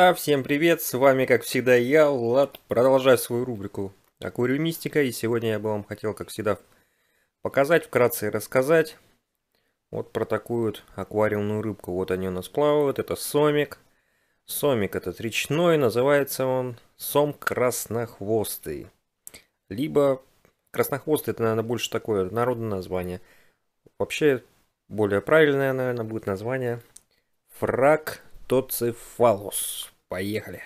Друзья, всем привет, с вами как всегда я, Влад, продолжаю свою рубрику Аквариумистика, и сегодня я бы вам хотел, как всегда, показать, вкратце рассказать вот про такую вот аквариумную рыбку. Вот они у нас плавают, это сомик. Сомик этот речной, называется он сом краснохвостый. Либо краснохвостый, это, наверное, больше такое народное название. Вообще, более правильное, наверное, будет название фраг Пептоцефалус. Поехали.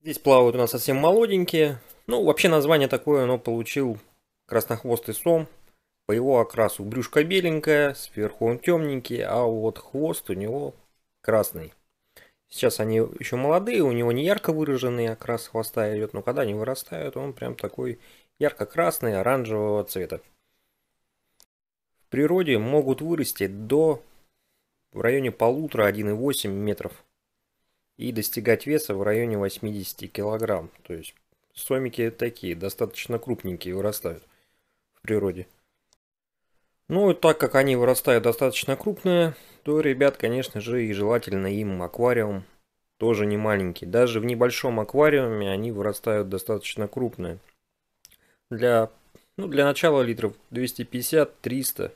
Здесь плавают у нас совсем молоденькие. Ну, вообще название такое оно получил краснохвостый сом. По его окрасу брюшка беленькая, сверху он темненький, а вот хвост у него красный. Сейчас они еще молодые, у него не ярко выраженный окрас хвоста идет, но когда они вырастают, он прям такой ярко-красный, оранжевого цвета. В природе могут вырасти до в районе полутора 1,8 метров и достигать веса в районе 80 килограмм. То есть сомики такие, достаточно крупненькие вырастают в природе. Ну и так как они вырастают достаточно крупные, то ребят, конечно же, и желательно им аквариум тоже не маленький. Даже в небольшом аквариуме они вырастают достаточно крупные. Для, ну, для начала литров 250-300.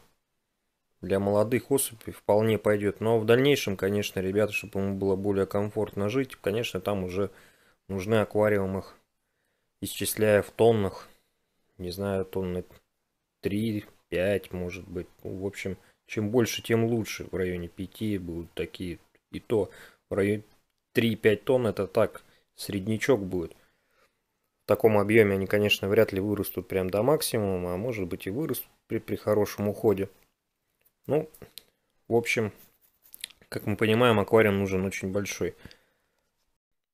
Для молодых особей вполне пойдет. Но в дальнейшем, конечно, ребята, чтобы ему было более комфортно жить, конечно, там уже нужны аквариумы, исчисляя в тоннах. Не знаю, тонны 3, 5, может быть. Ну, в общем, чем больше, тем лучше. В районе 5 будут такие. И то в районе 3-5 тонн это так, среднячок будет. В таком объеме они, конечно, вряд ли вырастут прям до максимума, а может быть и вырастут при, при хорошем уходе. Ну, в общем, как мы понимаем, аквариум нужен очень большой.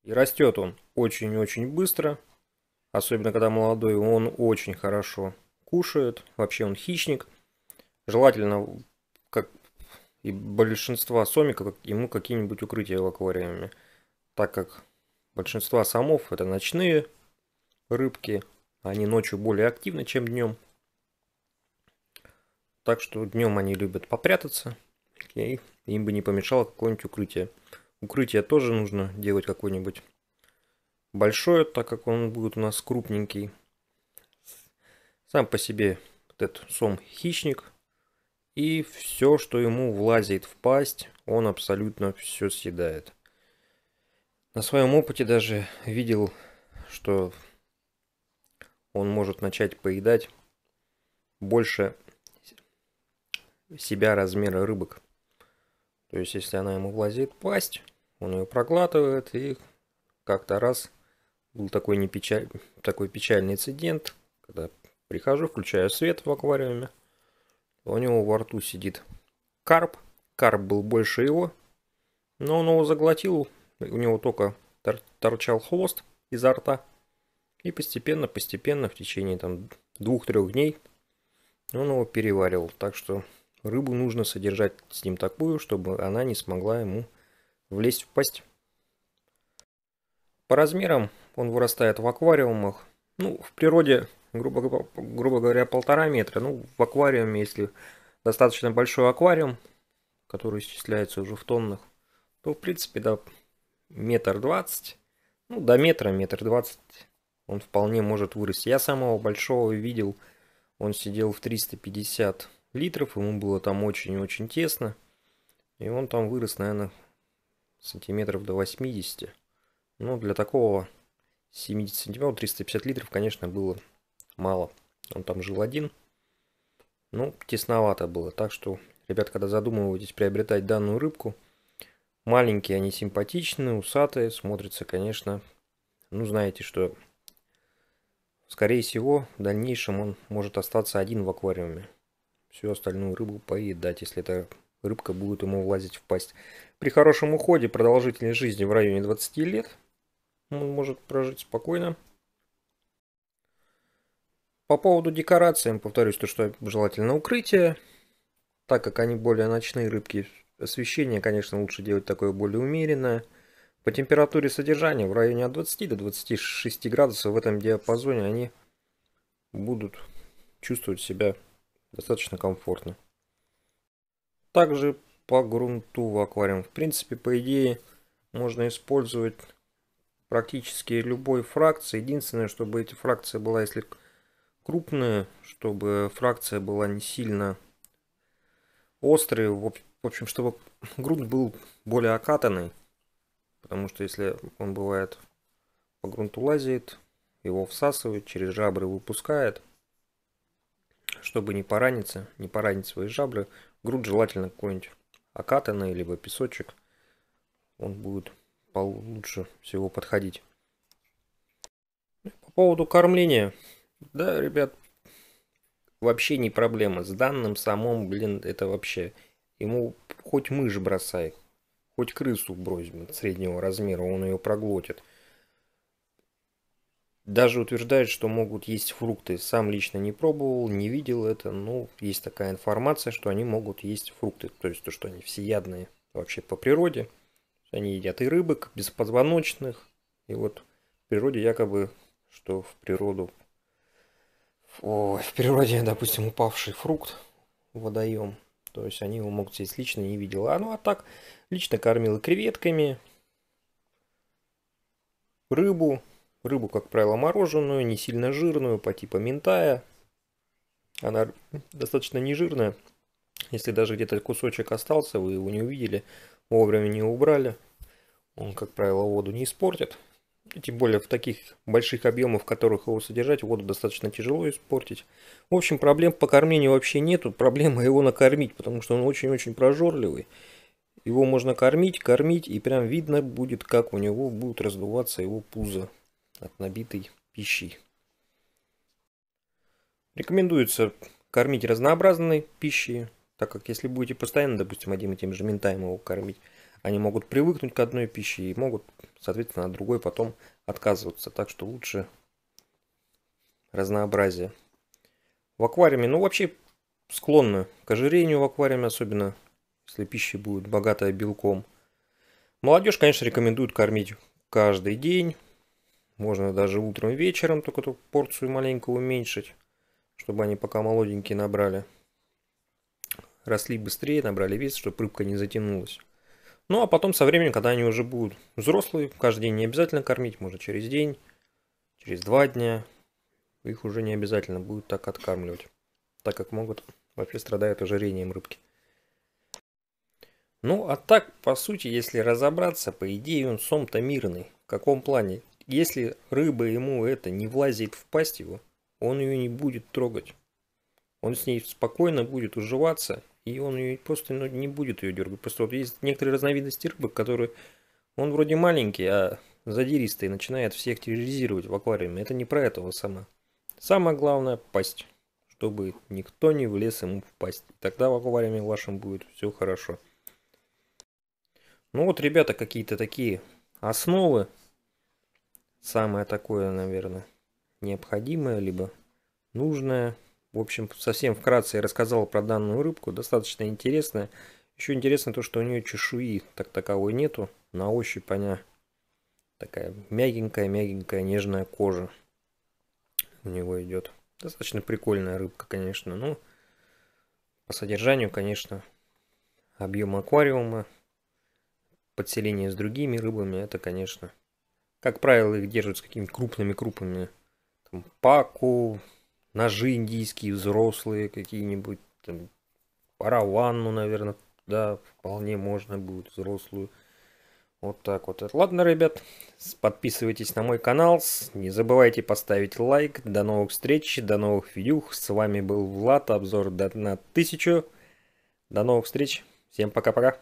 И растет он очень-очень быстро, особенно когда молодой, он очень хорошо кушает, вообще он хищник. Желательно, как и большинство сомиков, ему какие-нибудь укрытия в аквариуме, так как большинство самов это ночные рыбки, они ночью более активны, чем днем. Так что днем они любят попрятаться, и им бы не помешало какое-нибудь укрытие. Укрытие тоже нужно делать какое-нибудь большое, так как он будет у нас крупненький. Сам по себе вот этот сом хищник, и все, что ему влазит в пасть, он абсолютно все съедает. На своем опыте даже видел, что он может начать поедать больше себя размера рыбок. То есть, если она ему влазит в пасть, он ее проглатывает, и как-то раз был такой, не печаль, такой печальный инцидент, когда Прихожу, включаю свет в аквариуме. У него во рту сидит карп. Карп был больше его. Но он его заглотил. У него только тор торчал хвост изо рта. И постепенно, постепенно, в течение там двух-трех дней он его переварил. Так что рыбу нужно содержать с ним такую, чтобы она не смогла ему влезть в пасть. По размерам он вырастает в аквариумах. Ну, в природе грубо, грубо говоря, полтора метра. Ну, в аквариуме, если достаточно большой аквариум, который исчисляется уже в тоннах, то, в принципе, да, метр двадцать, ну, до метра, метр двадцать он вполне может вырасти. Я самого большого видел, он сидел в 350 литров, ему было там очень-очень тесно, и он там вырос, наверное, сантиметров до 80. Но ну, для такого 70 сантиметров, 350 литров, конечно, было мало. Он там жил один. Ну, тесновато было. Так что, ребят, когда задумываетесь приобретать данную рыбку, маленькие они симпатичные, усатые, смотрятся, конечно, ну, знаете, что скорее всего, в дальнейшем он может остаться один в аквариуме. Всю остальную рыбу поедать, если эта рыбка будет ему влазить в пасть. При хорошем уходе продолжительность жизни в районе 20 лет он может прожить спокойно. По поводу декораций, повторюсь, то, что желательно укрытие, так как они более ночные рыбки, освещение, конечно, лучше делать такое более умеренное. По температуре содержания в районе от 20 до 26 градусов в этом диапазоне они будут чувствовать себя достаточно комфортно. Также по грунту в аквариум. В принципе, по идее, можно использовать практически любой фракции. Единственное, чтобы эти фракции была, если крупные, чтобы фракция была не сильно острая, В общем, чтобы грунт был более окатанный. Потому что если он бывает по грунту лазит, его всасывает, через жабры выпускает, чтобы не пораниться, не поранить свои жабры, грунт желательно какой-нибудь окатанный, либо песочек, он будет получше всего подходить. По поводу кормления, да, ребят, вообще не проблема. С данным самом, блин, это вообще... Ему хоть мышь бросай, хоть крысу брось среднего размера, он ее проглотит. Даже утверждают, что могут есть фрукты. Сам лично не пробовал, не видел это, но ну, есть такая информация, что они могут есть фрукты. То есть то, что они всеядные вообще по природе. Они едят и рыбок, беспозвоночных. И вот в природе якобы, что в природу в природе, допустим, упавший фрукт в водоем. То есть они его могут съесть лично, не видела. А ну а так, лично кормила креветками, рыбу. Рыбу, как правило, мороженую, не сильно жирную, по типу ментая. Она достаточно нежирная. Если даже где-то кусочек остался, вы его не увидели, вовремя не убрали, он, как правило, воду не испортит. Тем более в таких больших объемах, в которых его содержать, воду достаточно тяжело испортить. В общем, проблем по кормлению вообще нету. Проблема его накормить, потому что он очень-очень прожорливый. Его можно кормить, кормить, и прям видно будет, как у него будет раздуваться его пузо от набитой пищи. Рекомендуется кормить разнообразной пищей, так как если будете постоянно, допустим, одним и тем же ментаем его кормить, они могут привыкнуть к одной пище и могут, соответственно, от другой потом отказываться. Так что лучше разнообразие. В аквариуме, ну вообще склонны к ожирению в аквариуме, особенно если пища будет богатая белком. Молодежь, конечно, рекомендуют кормить каждый день. Можно даже утром и вечером только эту порцию маленько уменьшить, чтобы они пока молоденькие набрали. Росли быстрее, набрали вес, чтобы рыбка не затянулась. Ну а потом со временем, когда они уже будут взрослые, каждый день не обязательно кормить, можно через день, через два дня, их уже не обязательно будет так откармливать, так как могут, вообще страдают ожирением рыбки. Ну а так, по сути, если разобраться, по идее он сом-то мирный. В каком плане? Если рыба ему это не влазит в пасть его, он ее не будет трогать. Он с ней спокойно будет уживаться и он ее просто ну, не будет ее дергать. Просто вот есть некоторые разновидности рыбок, которые он вроде маленький, а задиристый начинает всех терроризировать в аквариуме. Это не про этого сама. Самое главное – пасть, чтобы никто не влез ему в пасть. Тогда в аквариуме вашем будет все хорошо. Ну вот, ребята, какие-то такие основы. Самое такое, наверное, необходимое, либо нужное – в общем, совсем вкратце я рассказал про данную рыбку, достаточно интересная. Еще интересно то, что у нее чешуи так таковой нету. На ощупь она такая мягенькая-мягенькая нежная кожа у него идет. Достаточно прикольная рыбка, конечно. но ну, по содержанию, конечно, объем аквариума, подселение с другими рыбами, это, конечно, как правило, их держат с какими-то крупными крупами. Там, паку, ножи индийские взрослые какие-нибудь, там, параванну, наверное, да, вполне можно будет взрослую. Вот так вот. Ладно, ребят, подписывайтесь на мой канал, не забывайте поставить лайк. До новых встреч, до новых видюх. С вами был Влад, обзор на 1000. До новых встреч, всем пока-пока.